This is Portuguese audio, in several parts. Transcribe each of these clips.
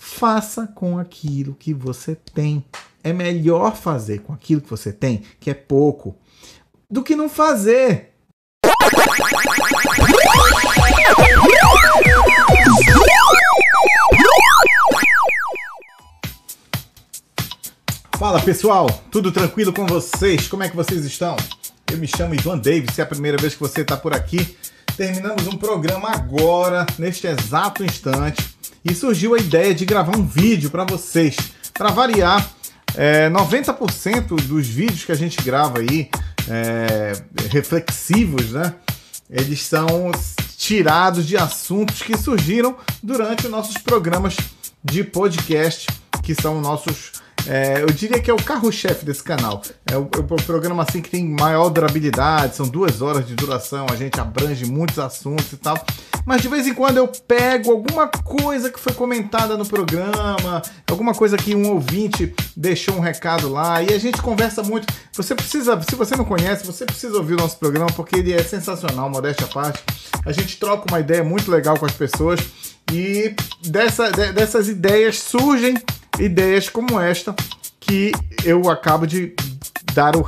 faça com aquilo que você tem. É melhor fazer com aquilo que você tem, que é pouco, do que não fazer. Fala pessoal, tudo tranquilo com vocês? Como é que vocês estão? Eu me chamo Ivan Davis, se é a primeira vez que você está por aqui. Terminamos um programa agora, neste exato instante e surgiu a ideia de gravar um vídeo para vocês. Para variar, é, 90% dos vídeos que a gente grava aí, é, reflexivos, né? Eles são tirados de assuntos que surgiram durante os nossos programas de podcast, que são nossos é, eu diria que é o carro-chefe desse canal. É o, é o, programa assim que tem maior durabilidade, são duas horas de duração, a gente abrange muitos assuntos e tal. Mas de vez em quando eu pego alguma coisa que foi comentada no programa, alguma coisa que um ouvinte deixou um recado lá e a gente conversa muito. Você precisa, se você não conhece, você precisa ouvir o nosso programa porque ele é sensacional, modéstia à parte. A gente troca uma ideia muito legal com as pessoas e dessa, de, dessas ideias surgem ideias como esta que eu acabo de dar o,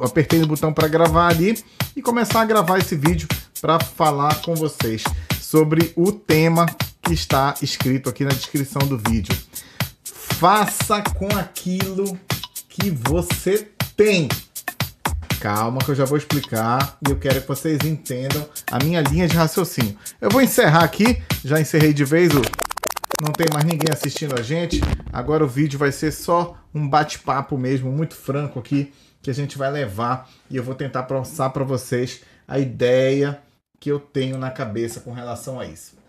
o apertei no botão para gravar ali e começar a gravar esse vídeo para falar com vocês sobre o tema que está escrito aqui na descrição do vídeo. Faça com aquilo que você tem. Calma que eu já vou explicar e eu quero que vocês entendam a minha linha de raciocínio. Eu vou encerrar aqui, já encerrei de vez o não tem mais ninguém assistindo a gente. Agora o vídeo vai ser só um bate-papo mesmo, muito franco aqui, que a gente vai levar e eu vou tentar passar para vocês a ideia que eu tenho na cabeça com relação a isso.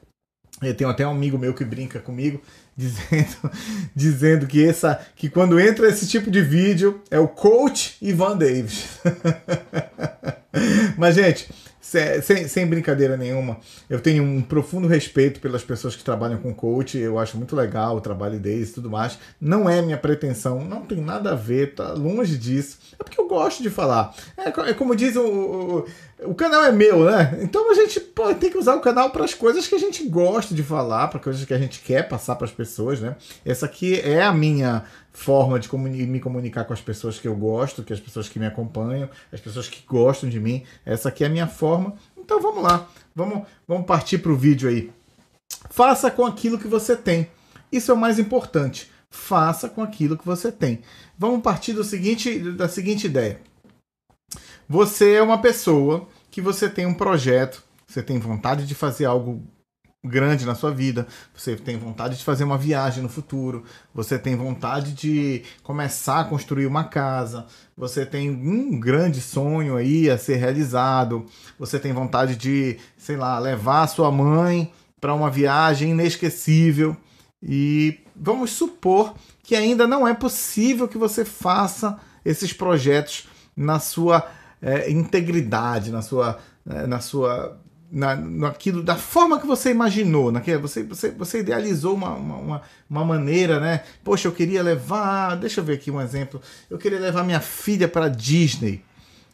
Eu tenho até um amigo meu que brinca comigo, dizendo, dizendo que essa que quando entra esse tipo de vídeo é o coach Ivan Davis. Mas gente, sem, sem brincadeira nenhuma, eu tenho um profundo respeito pelas pessoas que trabalham com coach, eu acho muito legal o trabalho deles e tudo mais. Não é minha pretensão, não tem nada a ver, tá longe disso. É porque eu gosto de falar. É, é como diz o, o, o canal é meu, né? Então a gente pô, tem que usar o canal para as coisas que a gente gosta de falar, para coisas que a gente quer passar para as pessoas, né? Essa aqui é a minha forma de comuni me comunicar com as pessoas que eu gosto, que as pessoas que me acompanham, as pessoas que gostam de mim. Essa aqui é a minha forma. Então vamos lá, vamos, vamos partir para o vídeo aí. Faça com aquilo que você tem. Isso é o mais importante. Faça com aquilo que você tem. Vamos partir do seguinte, da seguinte ideia. Você é uma pessoa que você tem um projeto, você tem vontade de fazer algo grande na sua vida, você tem vontade de fazer uma viagem no futuro, você tem vontade de começar a construir uma casa, você tem um grande sonho aí a ser realizado, você tem vontade de, sei lá, levar sua mãe para uma viagem inesquecível e vamos supor que ainda não é possível que você faça esses projetos na sua é, integridade, na sua. Né, na sua na, naquilo, da forma que você imaginou, naquilo, né, é, você, você, você idealizou uma, uma, uma, maneira, né? Poxa, eu queria levar, deixa eu ver aqui um exemplo, eu queria levar minha filha para Disney,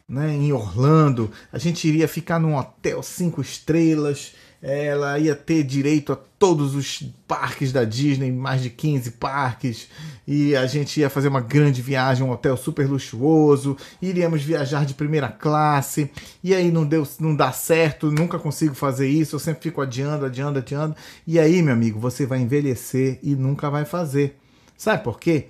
né? Em Orlando, a gente iria ficar num hotel cinco estrelas, ela ia ter direito a todos os parques da Disney, mais de 15 parques, e a gente ia fazer uma grande viagem, um hotel super luxuoso, iríamos viajar de primeira classe, e aí não deu, não dá certo, nunca consigo fazer isso, eu sempre fico adiando, adiando, adiando, e aí, meu amigo, você vai envelhecer e nunca vai fazer. Sabe por quê?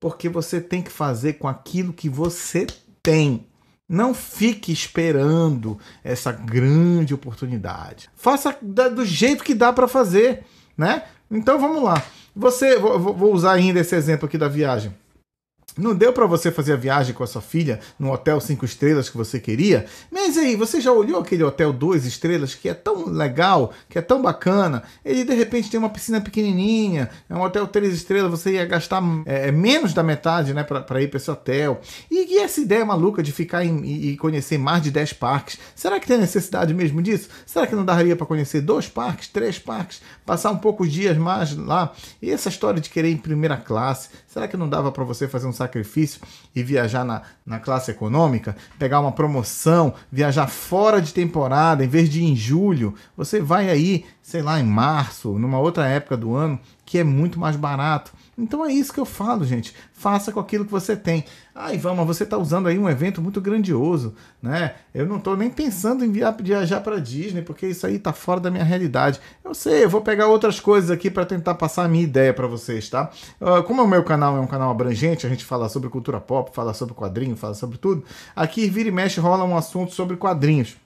Porque você tem que fazer com aquilo que você tem. Não fique esperando essa grande oportunidade. Faça do jeito que dá para fazer, né? Então vamos lá. Você, vou usar ainda esse exemplo aqui da viagem. Não deu para você fazer a viagem com a sua filha no hotel cinco estrelas que você queria? Mas aí, você já olhou aquele hotel 2 estrelas que é tão legal, que é tão bacana? Ele de repente tem uma piscina pequenininha, é um hotel três estrelas, você ia gastar é, é menos da metade né, para ir para esse hotel. E, e, essa ideia maluca de ficar em, e conhecer mais de dez parques, será que tem necessidade mesmo disso? Será que não daria para conhecer dois parques, três parques, passar um poucos dias mais lá? E essa história de querer ir em primeira classe, será que não dava para você fazer um sacrifício e viajar na, na classe econômica, pegar uma promoção, viajar fora de temporada, em vez de em julho, você vai aí, sei lá, em março, numa outra época do ano, que é muito mais barato. Então é isso que eu falo, gente. Faça com aquilo que você tem. Ah, Ivan, mas você está usando aí um evento muito grandioso, né? Eu não estou nem pensando em viajar para Disney, porque isso aí está fora da minha realidade. Eu sei, eu vou pegar outras coisas aqui para tentar passar a minha ideia para vocês, tá? Uh, como o meu canal é um canal abrangente, a gente fala sobre cultura pop, fala sobre quadrinho, fala sobre tudo. Aqui vira e mexe rola um assunto sobre quadrinhos.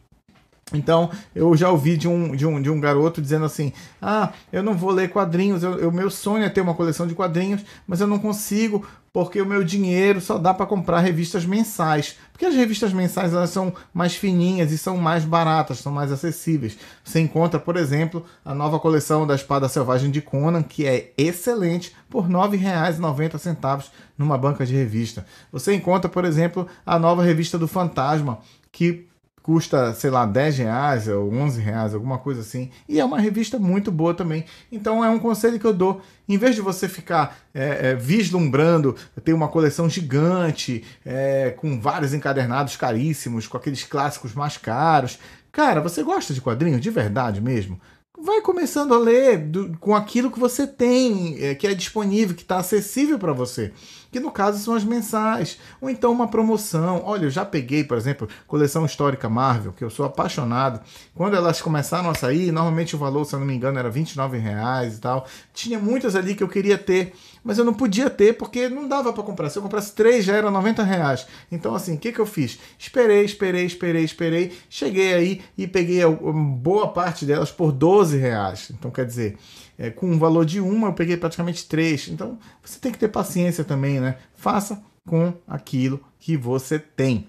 Então, eu já ouvi de um, de, um, de um garoto dizendo assim: Ah, eu não vou ler quadrinhos, o meu sonho é ter uma coleção de quadrinhos, mas eu não consigo porque o meu dinheiro só dá para comprar revistas mensais. Porque as revistas mensais elas são mais fininhas e são mais baratas, são mais acessíveis. Você encontra, por exemplo, a nova coleção da Espada Selvagem de Conan, que é excelente, por R$ 9,90 numa banca de revista. Você encontra, por exemplo, a nova revista do Fantasma, que custa, sei lá, 10 reais ou 11 reais, alguma coisa assim. E é uma revista muito boa também. Então é um conselho que eu dou. Em vez de você ficar é, é, vislumbrando, ter uma coleção gigante, é, com vários encadernados caríssimos, com aqueles clássicos mais caros. Cara, você gosta de quadrinho de verdade mesmo? Vai começando a ler do, com aquilo que você tem, é, que é disponível, que está acessível para você que no caso são as mensais, ou então uma promoção. Olha, eu já peguei, por exemplo, coleção histórica Marvel, que eu sou apaixonado. Quando elas começaram a sair, normalmente o valor, se eu não me engano, era 29 reais e tal. Tinha muitas ali que eu queria ter, mas eu não podia ter porque não dava para comprar. Se eu comprasse três já era 90 reais. Então, assim, o que, que eu fiz? Esperei, esperei, esperei, esperei. Cheguei aí e peguei boa parte delas por 12 reais. Então, quer dizer, é, com um valor de uma, eu peguei praticamente três. Então você tem que ter paciência também, né? Faça com aquilo que você tem.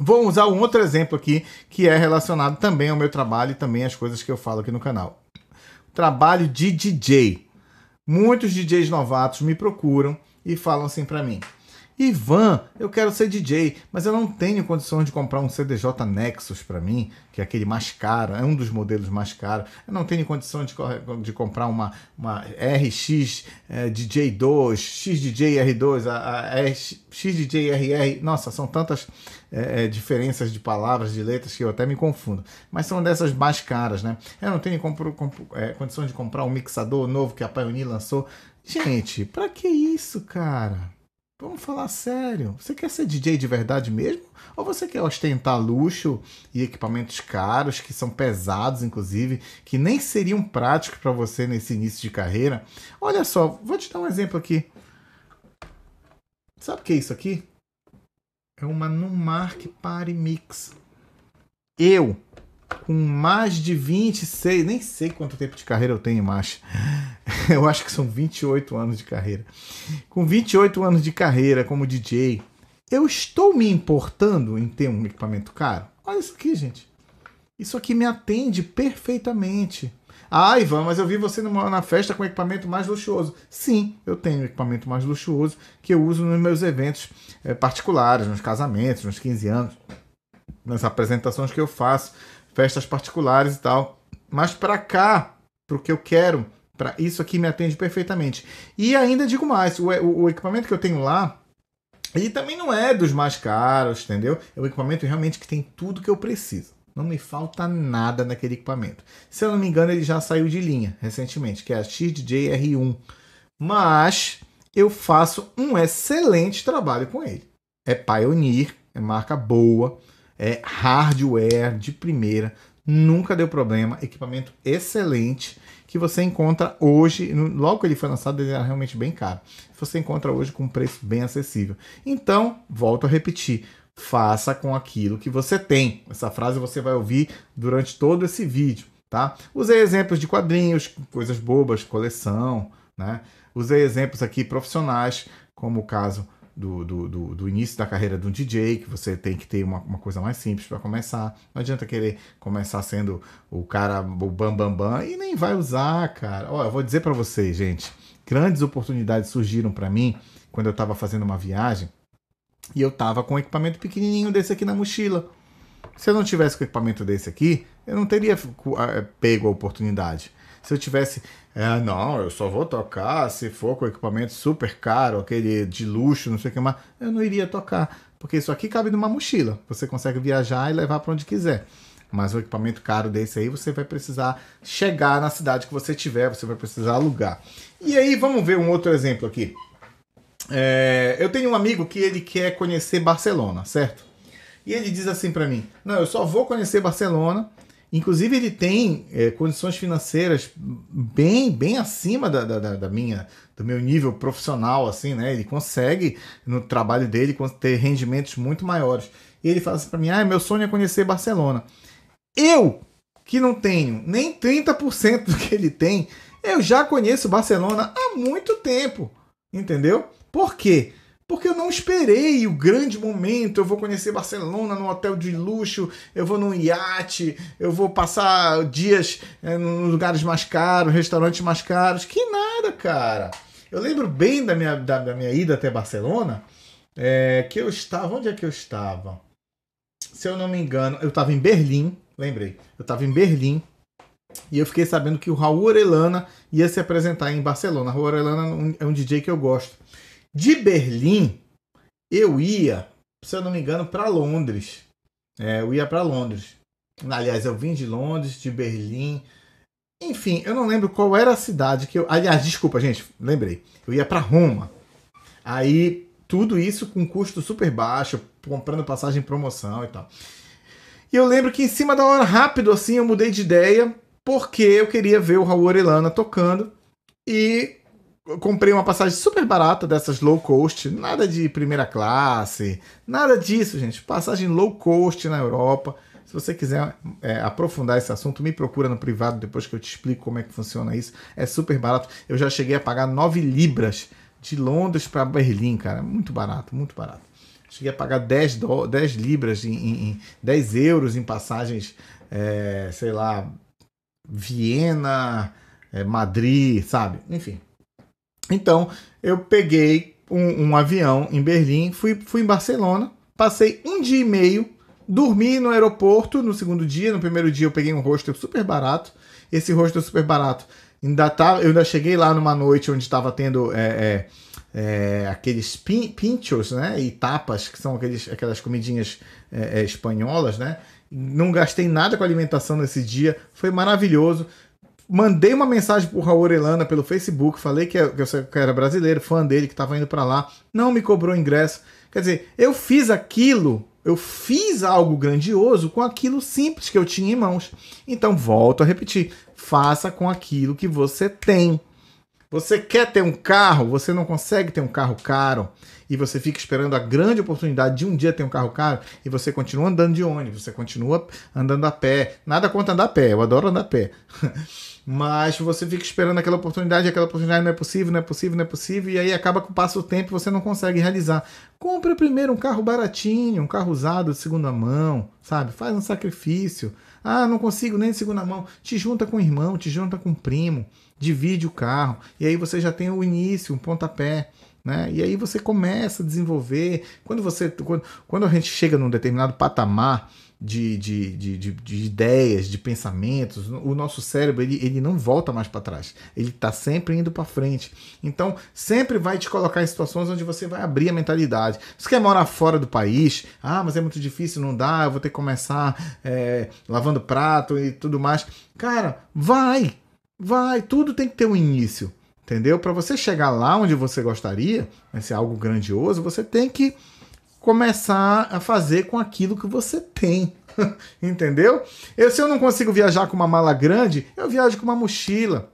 Vou usar um outro exemplo aqui que é relacionado também ao meu trabalho e também às coisas que eu falo aqui no canal. Trabalho de DJ. Muitos DJs novatos me procuram e falam assim para mim: Ivan, eu quero ser DJ, mas eu não tenho condições de comprar um CDJ Nexus para mim, que é aquele mais caro, é um dos modelos mais caros. Eu não tenho condições de, de comprar uma, uma RX é, eh, DJ2, XDJ-R2, a, a XDJ-RR. Nossa, são tantas é, diferenças de palavras, de letras, que eu até me confundo. Mas são dessas mais caras, né? Eu não tenho compro, compro, é, condições de comprar um mixador novo que a Pioneer lançou. Gente, para que isso, cara? Vamos falar sério. Você quer ser DJ de verdade mesmo? Ou você quer ostentar luxo e equipamentos caros, que são pesados, inclusive, que nem seriam práticos para você nesse início de carreira? Olha só, vou te dar um exemplo aqui. Sabe o que é isso aqui? É uma Numark Party Mix. Eu com mais de 26, nem sei quanto tempo de carreira eu tenho, mas eu acho que são 28 anos de carreira. Com 28 anos de carreira como DJ, eu estou me importando em ter um equipamento caro? Olha isso aqui, gente. Isso aqui me atende perfeitamente. Ah, Ivan, mas eu vi você numa, na festa com equipamento mais luxuoso. Sim, eu tenho equipamento mais luxuoso que eu uso nos meus eventos é, particulares, nos casamentos, nos 15 anos, nas apresentações que eu faço festas particulares e tal. Mas para cá, para o que eu quero, para isso aqui me atende perfeitamente. E ainda digo mais, o, o, o equipamento que eu tenho lá, ele também não é dos mais caros, entendeu? É um equipamento realmente que tem tudo que eu preciso. Não me falta nada naquele equipamento. Se eu não me engano, ele já saiu de linha recentemente, que é a XDJ R1. Mas eu faço um excelente trabalho com ele. É Pioneer, é marca boa é hardware de primeira, nunca deu problema, equipamento excelente que você encontra hoje, logo que ele foi lançado ele era realmente bem caro. Você encontra hoje com um preço bem acessível. Então, volto a repetir, faça com aquilo que você tem. Essa frase você vai ouvir durante todo esse vídeo, tá? Usei exemplos de quadrinhos, coisas bobas, coleção, né? Usei exemplos aqui profissionais, como o caso do, do, do, do, início da carreira de um DJ, que você tem que ter uma, uma coisa mais simples para começar. Não adianta querer começar sendo o cara, o bam, bam, bam, e nem vai usar, cara. Olha, eu vou dizer para vocês, gente, grandes oportunidades surgiram para mim quando eu estava fazendo uma viagem e eu estava com um equipamento pequenininho desse aqui na mochila. Se eu não tivesse com equipamento desse aqui, eu não teria eh, pego a oportunidade. Se eu tivesse, é, não, eu só vou tocar se for com equipamento super caro, aquele de luxo, não sei o que mais, eu não iria tocar. Porque isso aqui cabe numa mochila. Você consegue viajar e levar para onde quiser. Mas um equipamento caro desse aí, você vai precisar chegar na cidade que você tiver, você vai precisar alugar. E aí, vamos ver um outro exemplo aqui. É, eu tenho um amigo que ele quer conhecer Barcelona, certo? E ele diz assim para mim: Não, eu só vou conhecer Barcelona Inclusive, ele tem é, condições financeiras bem, bem acima da, da, da, minha, do meu nível profissional, assim, né? Ele consegue, no trabalho dele, ter rendimentos muito maiores. E ele fala assim para mim: ah, meu sonho é conhecer Barcelona. Eu, que não tenho nem 30% do que ele tem, eu já conheço Barcelona há muito tempo, entendeu? Por quê? porque eu não esperei o grande momento. Eu vou conhecer Barcelona num hotel de luxo, eu vou num iate, eu vou passar dias é, eh, nos lugares mais caros, restaurantes mais caros. Que nada, cara. Eu lembro bem da minha, da, da minha ida até Barcelona, é, que eu estava. Onde é que eu estava? Se eu não me engano, eu estava em Berlim, lembrei. Eu estava em Berlim. E eu fiquei sabendo que o Raul Orelana ia se apresentar em Barcelona. Raul Orelana é um é DJ que eu gosto. De Berlim, eu ia, se eu não me engano, para Londres. É, eu ia para Londres. Aliás, eu vim de Londres, de Berlim. Enfim, eu não lembro qual era a cidade que eu. Aliás, desculpa, gente, lembrei. Eu ia para Roma. Aí, tudo isso com custo super baixo, comprando passagem em promoção e tal. E eu lembro que em cima da hora, rápido assim, eu mudei de ideia, porque eu queria ver o Raul Orelana tocando. E comprei uma passagem super barata dessas low cost, nada de primeira classe, nada disso, gente. Passagem low cost na Europa. Se você quiser é, aprofundar esse assunto, me procura no privado depois que eu te explico como é que funciona isso. É super barato. Eu já cheguei a pagar 9 libras de Londres para Berlim, cara. Muito barato, muito barato. Cheguei a pagar 10, do, 10 libras, em, em, em 10 euros em passagens, é, sei lá, Viena, é, Madrid, sabe? Enfim, então eu peguei um, um avião em Berlim, fui, fui em Barcelona, passei um dia e meio, dormi no aeroporto no segundo dia. No primeiro dia eu peguei um hostel super barato. Esse hostel super barato ainda tá, eu ainda cheguei lá numa noite onde estava tendo é, é, é, aqueles pin, pinchos, né, e tapas que são aqueles, aquelas comidinhas é, é, espanholas, né. Não gastei nada com alimentação nesse dia, foi maravilhoso mandei uma mensagem pro Raul Orelana pelo Facebook, falei que eu, é, que eu era brasileiro, fã dele, que estava indo para lá, não me cobrou ingresso. Quer dizer, eu fiz aquilo, eu fiz algo grandioso com aquilo simples que eu tinha em mãos. Então, volto a repetir, faça com aquilo que você tem. Você quer ter um carro, você não consegue ter um carro caro e você fica esperando a grande oportunidade de um dia ter um carro caro e você continua andando de ônibus, você continua andando a pé. Nada contra andar a pé, eu adoro andar a pé. Mas você fica esperando aquela oportunidade, aquela oportunidade não é possível, não é possível, não é possível, e aí acaba que passa o tempo e você não consegue realizar. Compre primeiro um carro baratinho, um carro usado de segunda mão, sabe? Faz um sacrifício. Ah, não consigo nem de segunda mão. Te junta com o irmão, te junta com o primo, divide o carro, e aí você já tem o início, um pontapé. Né? E aí você começa a desenvolver. Quando você quando, quando a gente chega num determinado patamar de, de, de, de, de ideias, de pensamentos, o nosso cérebro ele, ele não volta mais para trás, ele está sempre indo para frente. Então, sempre vai te colocar em situações onde você vai abrir a mentalidade. Você quer morar fora do país? Ah, mas é muito difícil, não dá, eu vou ter que começar é, lavando prato e tudo mais. Cara, vai, vai, tudo tem que ter um início, entendeu? Para você chegar lá onde você gostaria, vai ser algo grandioso, você tem que começar a fazer com aquilo que você tem. Entendeu? Eu, se eu não consigo viajar com uma mala grande, eu viajo com uma mochila.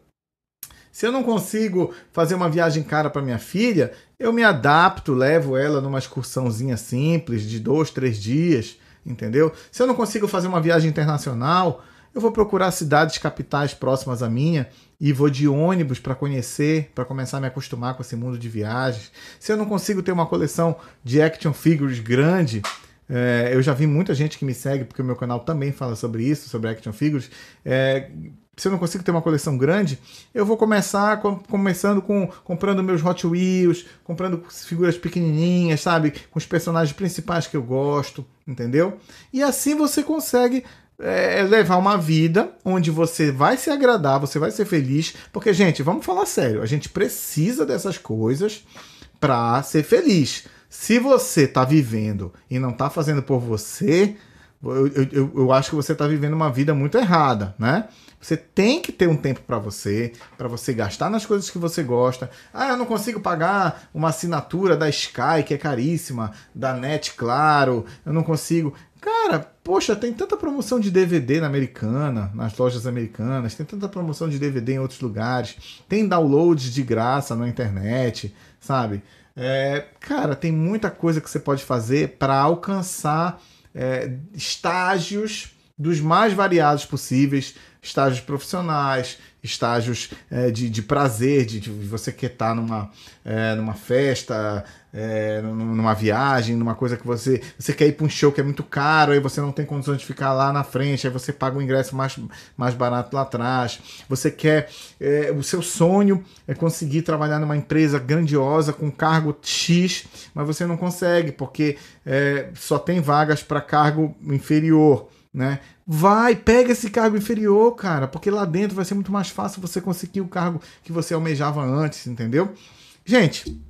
Se eu não consigo fazer uma viagem cara para minha filha, eu me adapto, levo ela numa excursãozinha simples de dois, três dias, entendeu? Se eu não consigo fazer uma viagem internacional, eu vou procurar cidades capitais próximas à minha e vou de ônibus para conhecer, para começar a me acostumar com esse mundo de viagens. Se eu não consigo ter uma coleção de action figures grande, é, eu já vi muita gente que me segue, porque o meu canal também fala sobre isso, sobre action figures. É, se eu não consigo ter uma coleção grande, eu vou começar com, começando com comprando meus Hot Wheels, comprando figuras pequenininhas, sabe, com os personagens principais que eu gosto, entendeu? E assim você consegue é, é levar uma vida onde você vai se agradar, você vai ser feliz, porque gente, vamos falar sério, a gente precisa dessas coisas para ser feliz. Se você tá vivendo e não tá fazendo por você, eu, eu, eu acho que você tá vivendo uma vida muito errada, né? Você tem que ter um tempo para você, para você gastar nas coisas que você gosta. Ah, eu não consigo pagar uma assinatura da Sky, que é caríssima, da Net, claro, eu não consigo. Cara, poxa, tem tanta promoção de DVD na americana, nas lojas americanas, tem tanta promoção de DVD em outros lugares, tem download de graça na internet, sabe? É, cara, tem muita coisa que você pode fazer para alcançar é, estágios dos mais variados possíveis estágios profissionais, estágios é, de, de, prazer, de, de você quer estar tá numa, é, numa festa, é, numa viagem, numa coisa que você. Você quer ir para um show que é muito caro, aí você não tem condições de ficar lá na frente, aí você paga o um ingresso mais, mais barato lá atrás. Você quer. É, o seu sonho é conseguir trabalhar numa empresa grandiosa com cargo X, mas você não consegue, porque é, só tem vagas para cargo inferior né? Vai, pega esse cargo inferior, cara, porque lá dentro vai ser muito mais fácil você conseguir o cargo que você almejava antes, entendeu? Gente,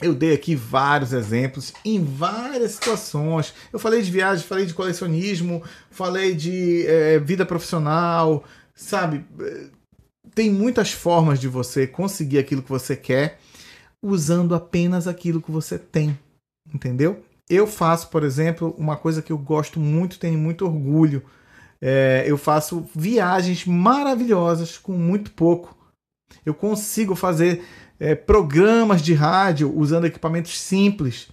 eu dei aqui vários exemplos em várias situações. Eu falei de viagem, falei de colecionismo, falei de é, vida profissional, sabe? Tem muitas formas de você conseguir aquilo que você quer usando apenas aquilo que você tem, entendeu? Eu faço, por exemplo, uma coisa que eu gosto muito, tenho muito orgulho. É, eu faço viagens maravilhosas com muito pouco. Eu consigo fazer é, programas de rádio usando equipamentos simples.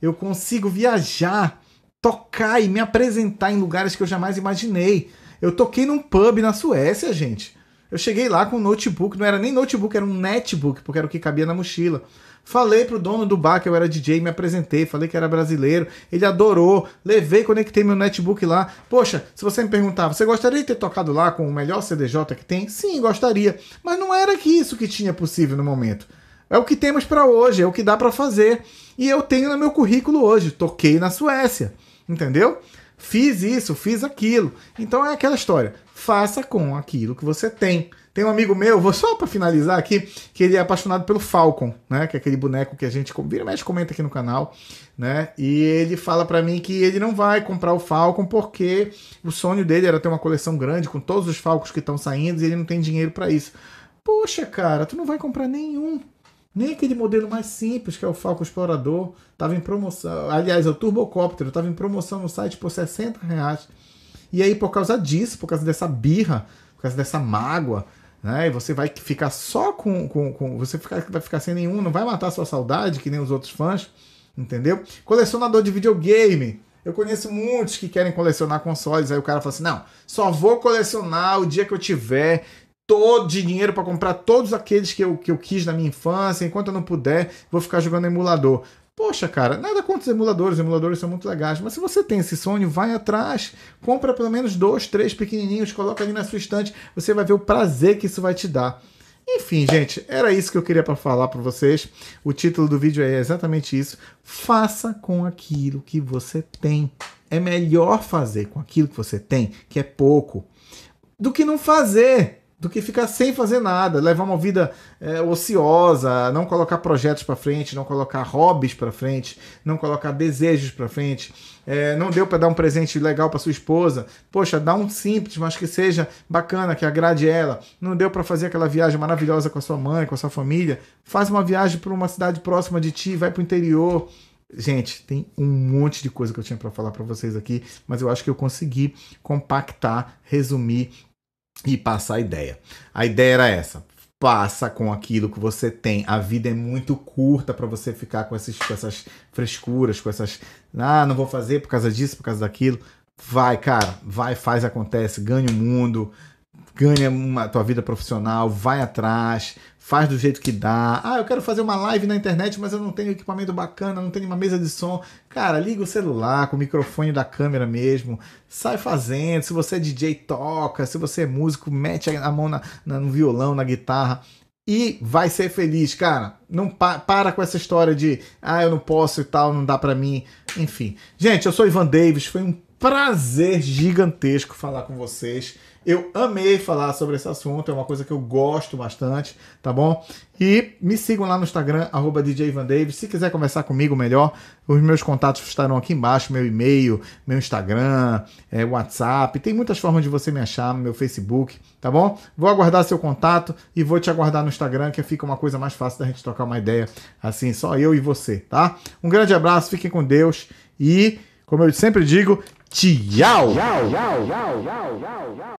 Eu consigo viajar, tocar e me apresentar em lugares que eu jamais imaginei. Eu toquei num pub na Suécia, gente. Eu cheguei lá com um notebook, não era nem notebook, era um netbook, porque era o que cabia na mochila. Falei pro dono do bar que eu era DJ, me apresentei, falei que era brasileiro, ele adorou, levei, conectei meu netbook lá. Poxa, se você me perguntar, você gostaria de ter tocado lá com o melhor CDJ que tem? Sim, gostaria, mas não era que isso que tinha possível no momento. É o que temos para hoje, é o que dá para fazer. E eu tenho no meu currículo hoje, toquei na Suécia, entendeu? Fiz isso, fiz aquilo. Então é aquela história. Faça com aquilo que você tem. Tem um amigo meu, vou só para finalizar aqui, que ele é apaixonado pelo Falcon, né? Que é aquele boneco que a gente vira mais comenta aqui no canal, né? E ele fala para mim que ele não vai comprar o Falcon porque o sonho dele era ter uma coleção grande com todos os Falcons que estão saindo e ele não tem dinheiro para isso. Poxa, cara, tu não vai comprar nenhum. Nem aquele modelo mais simples, que é o Falco Explorador, estava em promoção. Aliás, é o Turbocóptero, estava em promoção no site por 60 reais. E aí, por causa disso, por causa dessa birra, por causa dessa mágoa, né? E você vai ficar só com. com, com você vai ficar sem nenhum, não vai matar sua saudade, que nem os outros fãs, entendeu? Colecionador de videogame. Eu conheço muitos que querem colecionar consoles. Aí o cara fala assim: não, só vou colecionar o dia que eu tiver todo de dinheiro para comprar todos aqueles que eu, que eu quis na minha infância, enquanto eu não puder, vou ficar jogando emulador. Poxa, cara, nada contra os emuladores, os emuladores são muito legais, mas se você tem esse sonho, vai atrás, compra pelo menos dois, três pequenininhos, coloca ali na sua estante, você vai ver o prazer que isso vai te dar. Enfim, gente, era isso que eu queria para falar para vocês. O título do vídeo é exatamente isso. Faça com aquilo que você tem. É melhor fazer com aquilo que você tem, que é pouco, do que não fazer do que ficar sem fazer nada, levar uma vida é, ociosa, não colocar projetos para frente, não colocar hobbies para frente, não colocar desejos para frente. É, não deu para dar um presente legal para sua esposa, poxa, dá um simples, mas que seja bacana, que agrade ela. Não deu para fazer aquela viagem maravilhosa com a sua mãe, com a sua família, faz uma viagem para uma cidade próxima de ti, vai para o interior. Gente, tem um monte de coisa que eu tinha para falar para vocês aqui, mas eu acho que eu consegui compactar, resumir e passa a ideia. A ideia era essa. Passa com aquilo que você tem. A vida é muito curta para você ficar com, com essas frescuras, com essas. Ah, não vou fazer por causa disso, por causa daquilo. Vai, cara, vai, faz, acontece, ganha o mundo, ganha uma tua vida profissional, vai atrás, faz do jeito que dá. Ah, eu quero fazer uma live na internet, mas eu não tenho equipamento bacana, não tenho uma mesa de som. Cara, liga o celular com o microfone da câmera mesmo, sai fazendo. Se você é DJ, toca. Se você é músico, mete a mão na, na no violão, na guitarra e vai ser feliz, cara. Não pa para com essa história de ah, eu não posso e tal, não dá para mim. Enfim. Gente, eu sou Ivan Davis, foi um prazer gigantesco falar com vocês. Eu amei falar sobre esse assunto, é uma coisa que eu gosto bastante, tá bom? E me sigam lá no Instagram, arroba Se quiser conversar comigo melhor, os meus contatos estarão aqui embaixo, meu e-mail, meu Instagram, é, WhatsApp. Tem muitas formas de você me achar no meu Facebook, tá bom? Vou aguardar seu contato e vou te aguardar no Instagram, que fica uma coisa mais fácil da gente trocar uma ideia. Assim, só eu e você, tá? Um grande abraço, fiquem com Deus e, como eu sempre digo, tchau!